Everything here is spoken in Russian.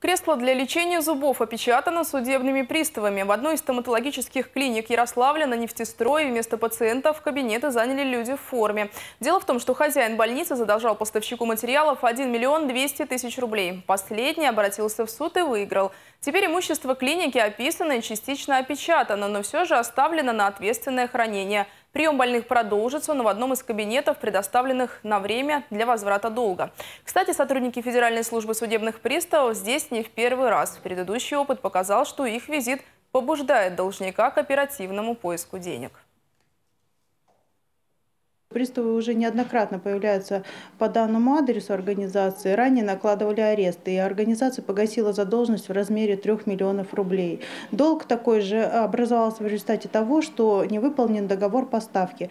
Кресло для лечения зубов опечатано судебными приставами. В одной из стоматологических клиник Ярославля на нефтестрое вместо пациентов кабинеты заняли люди в форме. Дело в том, что хозяин больницы задолжал поставщику материалов 1 миллион 200 тысяч рублей. Последний обратился в суд и выиграл. Теперь имущество клиники описано и частично опечатано, но все же оставлено на ответственное хранение. Прием больных продолжится, но в одном из кабинетов, предоставленных на время для возврата долга. Кстати, сотрудники Федеральной службы судебных приставов здесь здесь не в первый раз. Предыдущий опыт показал, что их визит побуждает должника к оперативному поиску денег. Приставы уже неоднократно появляются по данному адресу организации. Ранее накладывали аресты, и организация погасила задолженность в размере 3 миллионов рублей. Долг такой же образовался в результате того, что не выполнен договор поставки.